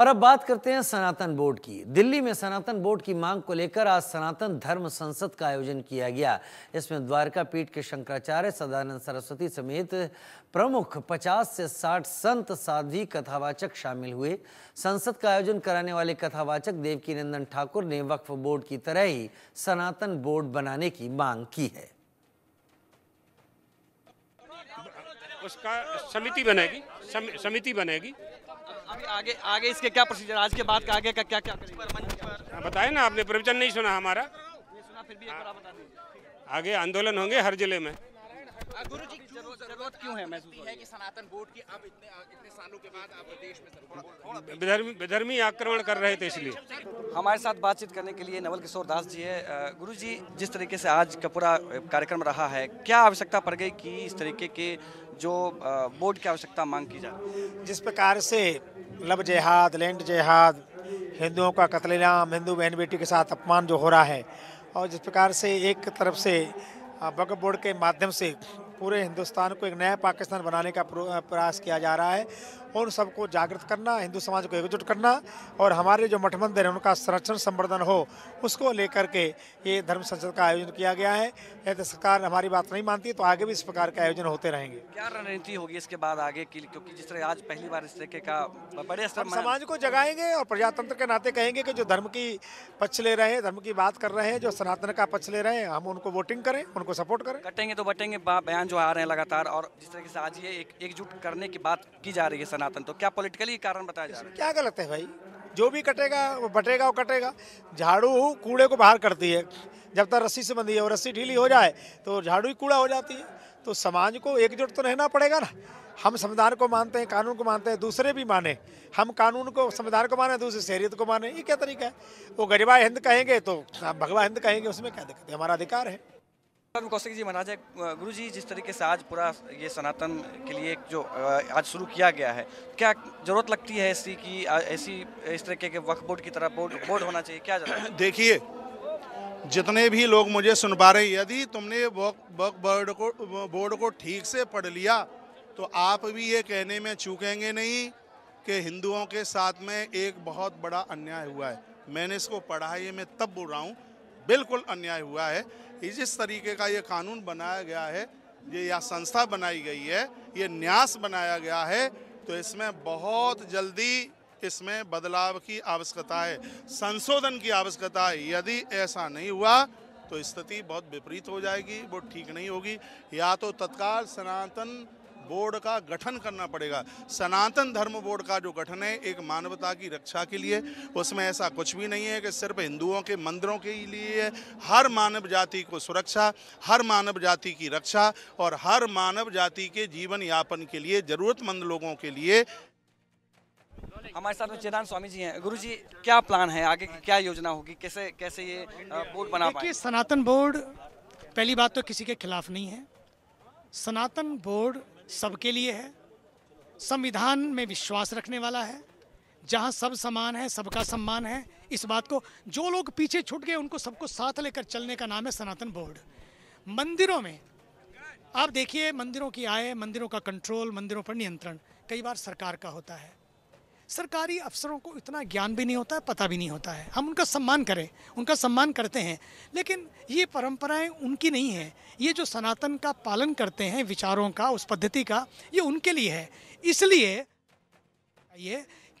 और अब बात करते हैं सनातन बोर्ड की दिल्ली में सनातन बोर्ड की मांग को लेकर आज सनातन धर्म संसद का आयोजन किया गया इसमें द्वारका पीठ के शंकराचार्य सदानंद सरस्वती समेत प्रमुख 50 से 60 संत साध्वी कथावाचक शामिल हुए संसद का आयोजन कराने वाले कथावाचक देवकी नंदन ठाकुर ने वक्फ बोर्ड की तरह ही सनातन बोर्ड बनाने की मांग की है उसका समिति बनेगी समिति बनेगी अभी आगे आगे इसके क्या प्रोसीजर आज के बाद का आगे का क्या क्या हाँ, बताए ना आपने प्रवचन नहीं सुना हमारा सुना फिर भी बता आगे आंदोलन होंगे हर जिले में गुरु जी जरूरत क्यों है महसूस है कि सनातन बोर्ड की अब इतने इतने सालों के बाद आप देश में विधर्मी आक्रमण कर रहे थे इसलिए हमारे साथ बातचीत करने के लिए नवल किशोर दास जी है गुरु जी जिस तरीके से आज का पूरा कार्यक्रम रहा है क्या आवश्यकता पड़ गई कि इस तरीके के जो बोर्ड की आवश्यकता मांग की जाए जिस प्रकार से लब जहाद लैंड जहाद हिंदुओं का कतलेम हिंदू बहन बेटी के साथ अपमान जो हो रहा है और जिस प्रकार से एक तरफ से वक्फ बोर्ड के माध्यम से पूरे हिंदुस्तान को एक नया पाकिस्तान बनाने का प्रयास किया जा रहा है उन सबको जागृत करना हिंदू समाज को एकजुट करना और हमारे जो मठ मंदिर हैं उनका संरक्षण संवर्धन हो उसको लेकर के ये धर्म संसद का आयोजन किया गया है यदि तो सरकार हमारी बात नहीं मानती तो आगे भी इस प्रकार के आयोजन होते रहेंगे क्या रणनीति होगी इसके बाद आगे की क्योंकि जिस तरह आज पहली बार इस तरीके का बड़े स्तर समाज को जगाएंगे और प्रजातंत्र के नाते कहेंगे कि जो धर्म की पक्ष ले रहे हैं धर्म की बात कर रहे हैं जो सनातन का पक्ष ले रहे हैं हम उनको वोटिंग करें उनको सपोर्ट करें कटेंगे तो बटेंगे बयान जो आ रहे हैं लगातार और जिस तरीके से आज ये एक एकजुट करने की बात की जा रही है सनातन तो क्या पॉलिटिकली कारण बताया जा रहा है क्या गलत है भाई जो भी कटेगा वो बटेगा वो कटेगा झाड़ू कूड़े को बाहर करती है जब तक रस्सी से बंधी है और रस्सी ढीली हो जाए तो झाड़ू ही कूड़ा हो जाती है तो समाज को एकजुट तो रहना पड़ेगा ना हम संविधान को मानते हैं कानून को मानते हैं दूसरे भी माने हम कानून को संविधान को माने दूसरे शहरीत को माने ये क्या तरीका है वो गरीबा हिंद कहेंगे तो भगवा हिंद कहेंगे उसमें क्या दिक्कत है हमारा अधिकार है कौशिक जी महाराज गुरु जी जिस तरीके से आज पूरा ये सनातन के लिए जो आज शुरू किया गया है क्या जरूरत लगती है ऐसी कि ऐसी इस तरीके के वक्फ बोर्ड की तरह बोर्ड बोर्ड होना चाहिए क्या देखिए जितने भी लोग मुझे सुन पा रहे यदि तुमने वक्फ बोर्ड को बोर्ड को ठीक से पढ़ लिया तो आप भी ये कहने में चूकेंगे नहीं कि हिंदुओं के साथ में एक बहुत बड़ा अन्याय हुआ है मैंने इसको पढ़ा है ये मैं तब बोल रहा हूँ बिल्कुल अन्याय हुआ है जिस तरीके का ये कानून बनाया गया है ये या संस्था बनाई गई है ये न्यास बनाया गया है तो इसमें बहुत जल्दी इसमें बदलाव की आवश्यकता है संशोधन की आवश्यकता है यदि ऐसा नहीं हुआ तो स्थिति बहुत विपरीत हो जाएगी वो ठीक नहीं होगी या तो तत्काल सनातन बोर्ड का गठन करना पड़ेगा सनातन धर्म बोर्ड का जो गठन है एक मानवता की रक्षा के लिए उसमें ऐसा कुछ भी नहीं है कि सिर्फ हिंदुओं के मंदिरों के लिए हर मानव जाति को सुरक्षा हर मानव जाति की रक्षा और हर मानव जाति के जीवन यापन के लिए ज़रूरतमंद लोगों के लिए हमारे साथ में चेदान स्वामी जी हैं गुरु जी क्या प्लान है आगे की क्या योजना होगी कैसे कैसे ये बोर्ड बना सनातन बोर्ड पहली बात तो किसी के खिलाफ नहीं है सनातन बोर्ड सबके लिए है संविधान में विश्वास रखने वाला है जहां सब समान है सबका सम्मान है इस बात को जो लोग पीछे छूट गए उनको सबको साथ लेकर चलने का नाम है सनातन बोर्ड मंदिरों में आप देखिए मंदिरों की आय मंदिरों का कंट्रोल मंदिरों पर नियंत्रण कई बार सरकार का होता है सरकारी अफसरों को इतना ज्ञान भी नहीं होता है पता भी नहीं होता है हम उनका सम्मान करें उनका सम्मान करते हैं लेकिन ये परंपराएं उनकी नहीं है ये जो सनातन का पालन करते हैं विचारों का उस पद्धति का ये उनके लिए है इसलिए ये